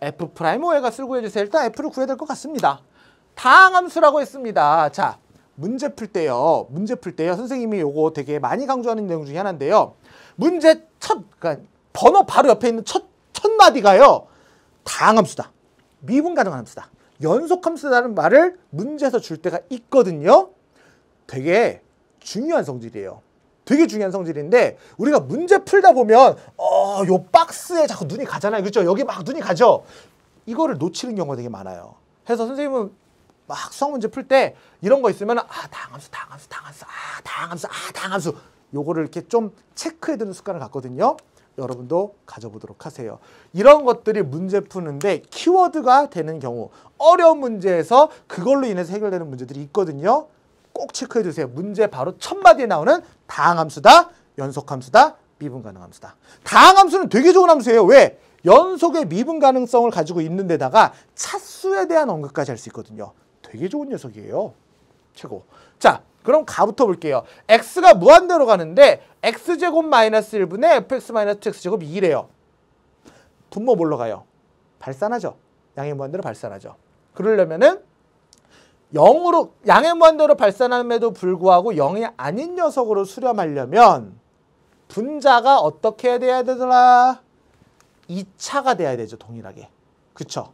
F 프라임 오해가 쓸고해주세요 일단 F를 구해야 될 것 같습니다. 다항함수라고 했습니다. 자, 문제 풀 때요. 문제 풀 때요. 선생님이 요거 되게 많이 강조하는 내용 중에 하나인데요. 문제 첫, 그러니까 번호 바로 옆에 있는 첫, 첫 마디가요. 다항함수다. 미분 가능한 함수다. 연속함수라는 말을 문제에서 줄 때가 있거든요. 되게 중요한 성질이에요. 되게 중요한 성질인데 우리가 문제 풀다 보면 어, 요 박스에 자꾸 눈이 가잖아요. 그렇죠? 여기 막 눈이 가죠. 이거를 놓치는 경우가 되게 많아요. 그래서 선생님은 막 수학 문제 풀 때 이런 거 있으면 아, 당항함수당항함수당항함수 아, 당항함수 아, 당항함수 요거를 이렇게 좀 체크해 두는 습관을 갖거든요. 여러분도 가져보도록 하세요. 이런 것들이 문제 푸는데 키워드가 되는 경우 어려운 문제에서 그걸로 인해서 해결되는 문제들이 있거든요. 꼭 체크해 주세요. 문제 바로 첫 마디에 나오는 다항함수다, 연속함수다, 미분 가능함수다. 다항함수는 되게 좋은 함수예요. 왜? 연속의 미분 가능성을 가지고 있는 데다가 차수에 대한 언급까지 할 수 있거든요. 되게 좋은 녀석이에요. 최고. 자, 그럼 가부터 볼게요. x가 무한대로 가는데 x제곱 마이너스 1분의 fx 마이너스 2x제곱 2래요. 분모 뭘로 가요? 발산하죠. 양의 무한대로 발산하죠. 그러려면은 영으로 양의 무한대로 발산함에도 불구하고 영이 아닌 녀석으로 수렴하려면 분자가 어떻게 돼야 되더라? 2차가 돼야 되죠, 동일하게. 그렇죠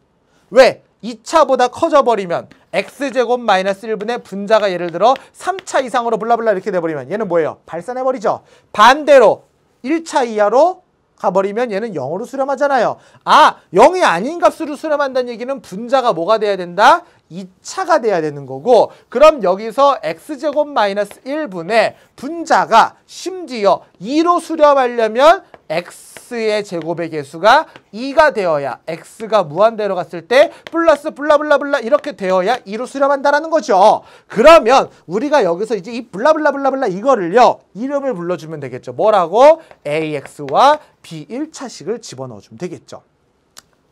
왜? 2차보다 커져버리면 x제곱 마이너스 1분의 분자가 예를 들어 3차 이상으로 블라블라 이렇게 돼버리면 얘는 뭐예요? 발산해버리죠. 반대로 1차 이하로 가버리면 얘는 0으로 수렴하잖아요. 아, 0이 아닌 값으로 수렴한다는 얘기는 분자가 뭐가 돼야 된다? 2차가 돼야 되는 거고 그럼 여기서 x제곱 마이너스 1분의 분자가 심지어 2로 수렴하려면 x의 제곱의 개수가 2가 되어야 x가 무한대로 갔을 때 플러스 블라블라블라 이렇게 되어야 2로 수렴한다라는 거죠. 그러면 우리가 여기서 이제 이 블라블라블라블라 이거를요. 이름을 불러주면 되겠죠. 뭐라고? ax와 b1차식을 집어넣어주면 되겠죠.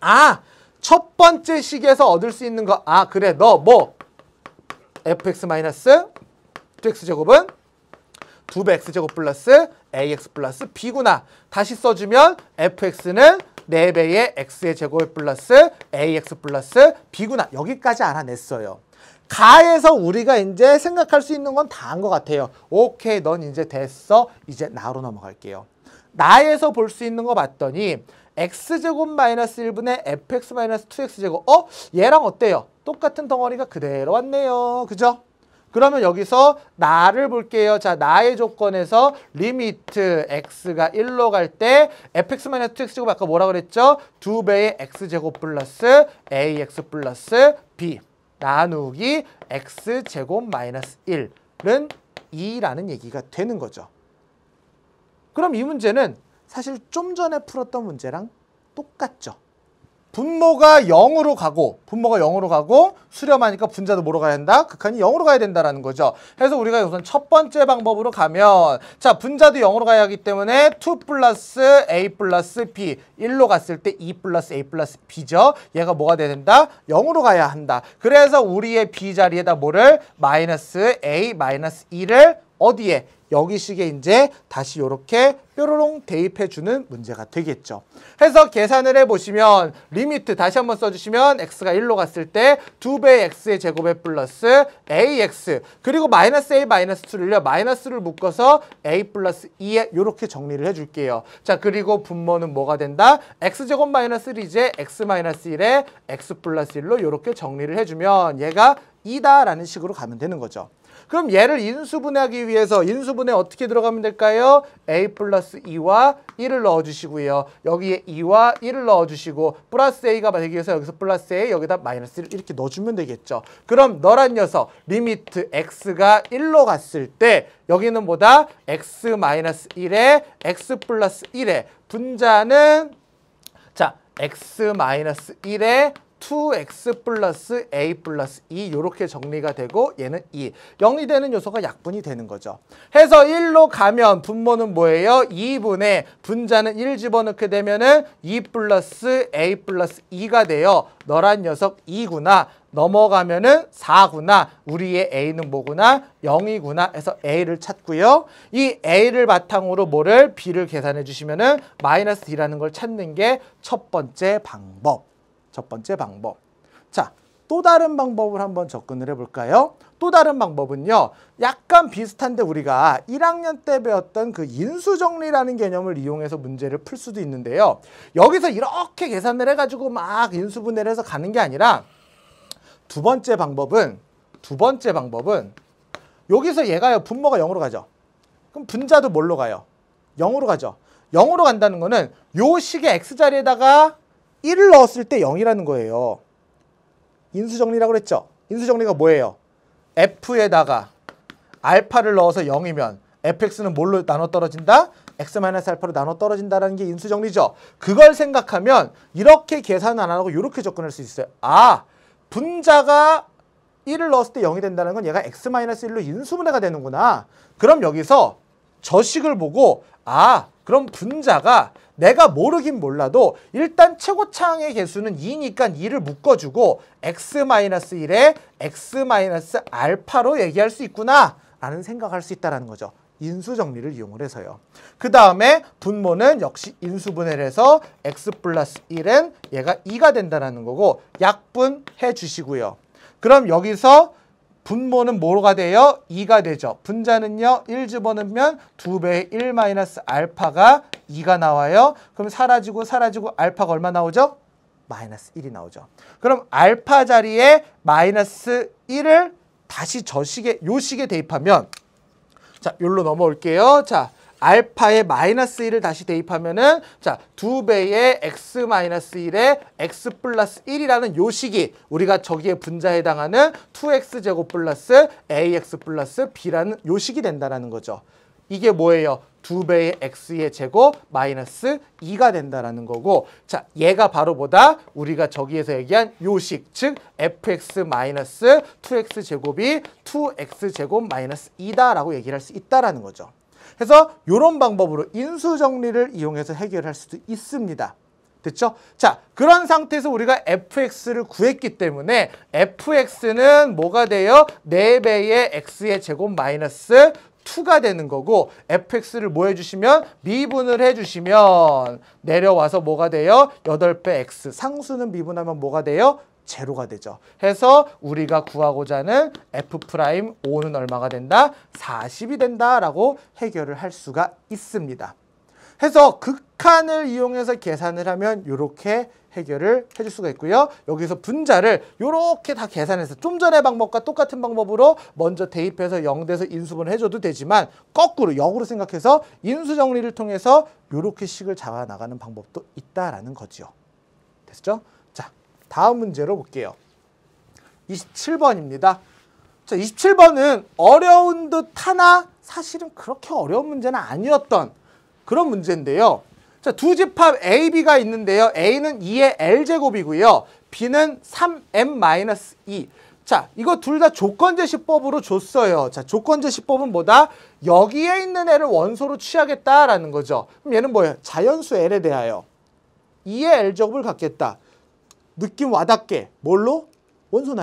아! 첫 번째 식에서 얻을 수 있는 거. 아, 그래. 너 뭐? fx 마이너스 2x 제곱은 2배 x제곱 플러스 ax 플러스 b구나. 다시 써주면 fx는 4배의 x의 제곱 플러스 ax 플러스 b구나. 여기까지 알아냈어요. 가에서 우리가 이제 생각할 수 있는 건 다 한 것 같아요. 오케이, 넌 이제 됐어. 이제 나로 넘어갈게요. 나에서 볼 수 있는 거 봤더니 x제곱 마이너스 1분의 fx 마이너스 2x제곱 어? 얘랑 어때요? 똑같은 덩어리가 그대로 왔네요. 그죠? 그러면 여기서 나를 볼게요. 자, 나의 조건에서 리미트 x가 1로 갈 때 fx 마이너스 2x제곱 아까 뭐라 그랬죠? 두배의 x제곱 플러스 ax 플러스 b 나누기 x제곱 마이너스 1은 2라는 얘기가 되는 거죠. 그럼 이 문제는 사실 좀 전에 풀었던 문제랑 똑같죠. 분모가 0으로 가고 분모가 0으로 가고 수렴하니까 분자도 뭐로 가야 된다 극한이 0으로 가야 된다라는 거죠. 그래서 우리가 우선 첫 번째 방법으로 가면 자 분자도 0으로 가야 하기 때문에 2 플러스 a 플러스 b 1로 갔을 때2 e 플러스 a 플러스 b죠. 얘가 뭐가 돼야 된다? 0으로 가야 한다. 그래서 우리의 b 자리에다 뭐를 마이너스 a 마이너스 2를 어디에 여기식에 이제 다시 이렇게 뾰로롱 대입해주는 문제가 되겠죠. 해서 계산을 해보시면 리미트 다시 한번 써주시면 x가 1로 갔을 때 2배의 x의 제곱에 플러스 ax 그리고 마이너스 a 마이너스 2를요. 마이너스를 묶어서 a 플러스 2에 이렇게 정리를 해줄게요. 자 그리고 분모는 뭐가 된다? x제곱 마이너스 1이제 x 마이너스 1에 x 플러스 1로 이렇게 정리를 해주면 얘가 2다라는 식으로 가면 되는 거죠. 그럼 얘를 인수분해하기 위해서 인수분해 어떻게 들어가면 될까요? A 플러스 2와 1을 넣어주시고요. 여기에 2와 1을 넣어주시고 플러스 A가 되기 위해서 여기서 플러스 A 여기다 마이너스 1 이렇게 넣어주면 되겠죠. 그럼 너란 녀석 리미트 X가 1로 갔을 때 여기는 뭐다? X 마이너스 1에 X 플러스 1에 분자는 자 X 마이너스 1에 2x 플러스 a 플러스 2 이렇게 정리가 되고 얘는 2. 0이 되는 요소가 약분이 되는 거죠. 해서 1로 가면 분모는 뭐예요? 2분의 분자는 1 집어넣게 되면은 2 플러스 a 플러스 2가 돼요. 너란 녀석 2구나. 넘어가면은 4구나. 우리의 a는 뭐구나? 0이구나 해서 a를 찾고요. 이 a를 바탕으로 뭐를 b를 계산해 주시면은 마이너스 d라는 걸 찾는 게 첫 번째 방법. 첫 번째 방법. 자, 또 다른 방법을 한번 접근을 해볼까요? 또 다른 방법은요. 약간 비슷한데 우리가 1학년 때 배웠던 그 인수정리라는 개념을 이용해서 문제를 풀 수도 있는데요. 여기서 이렇게 계산을 해가지고 막 인수분해를 해서 가는 게 아니라 두 번째 방법은 두 번째 방법은 여기서 얘가요. 분모가 0으로 가죠. 그럼 분자도 뭘로 가요? 0으로 가죠. 0으로 간다는 거는 요 식의 X자리에다가 1을 넣었을 때 0이라는 거예요. 인수정리라고 그랬죠? 인수정리가 뭐예요? f에다가 알파를 넣어서 0이면 fx는 뭘로 나눠 떨어진다? x-알파로 나눠 떨어진다는게 인수정리죠. 그걸 생각하면 이렇게 계산 안 하고 이렇게 접근할 수 있어요. 아, 분자가 1을 넣었을 때 0이 된다는 건 얘가 x-1로 인수분해가 되는구나. 그럼 여기서 저식을 보고 아, 그럼 분자가 내가 모르긴 몰라도 일단 최고차항의 개수는 2니까 2를 묶어주고 x-1에 x-알파로 얘기할 수 있구나 라는 생각할 수 있다는 거죠. 인수정리를 이용을 해서요. 그 다음에 분모는 역시 인수분해를 해서 x 플러스 1은 얘가 2가 된다는 거고 약분해 주시고요. 그럼 여기서 분모는 뭐가 돼요? 2가 되죠. 분자는요. 1 집어넣으면 2배의 1 마이너스 알파가 2가 나와요. 그럼 사라지고 사라지고 알파가 얼마 나오죠? 마이너스 1이 나오죠. 그럼 알파 자리에 마이너스 1을 다시 저식에 요식에 대입하면 자, 여기로 넘어올게요. 자, 알파에 마이너스 1을 다시 대입하면은 자, 두배의 x 마이너스 1에 x 플러스 1이라는 요식이 우리가 저기에 분자에 해당하는 2x제곱 플러스 ax 플러스 b라는 요식이 된다라는 거죠. 이게 뭐예요? 두배의 x의 제곱 마이너스 2가 된다라는 거고 자 얘가 바로 보다 우리가 저기에서 얘기한 요식 즉 fx 마이너스 2x 제곱이 2x 제곱 마이너스 2다라고 얘기를 할 수 있다라는 거죠. 해서 이런 방법으로 인수정리를 이용해서 해결할 수도 있습니다. 됐죠? 자, 그런 상태에서 우리가 fx를 구했기 때문에 fx는 뭐가 돼요? 4배의 x의 제곱 마이너스 2가 되는 거고 fx를 뭐 해주시면 미분을 해주시면 내려와서 뭐가 돼요? 8배 x 상수는 미분하면 뭐가 돼요? 제로가 되죠. 해서 우리가 구하고자 하는 F'O는 얼마가 된다? 40이 된다라고 해결을 할 수가 있습니다. 해서 극한을 이용해서 계산을 하면 이렇게 해결을 해줄 수가 있고요. 여기서 분자를 이렇게 다 계산해서 좀 전의 방법과 똑같은 방법으로 먼저 대입해서 0돼서 인수분을 해줘도 되지만 거꾸로 역으로 생각해서 인수 정리를 통해서 이렇게 식을 잡아나가는 방법도 있다라는 거지요. 됐죠? 다음 문제로 볼게요. 27번입니다. 자, 27번은 어려운 듯 하나 사실은 그렇게 어려운 문제는 아니었던 그런 문제인데요. 자, 두 집합 A, B가 있는데요. A는 2의 L제곱이고요. B는 3M-2. 자, 이거 둘 다 조건제시법으로 줬어요. 자, 조건제시법은 뭐다? 여기에 있는 애를 원소로 취하겠다라는 거죠. 그럼 얘는 뭐예요? 자연수 L에 대하여 2의 L제곱을 갖겠다. 느낌 와닿게 뭘로? 원소 나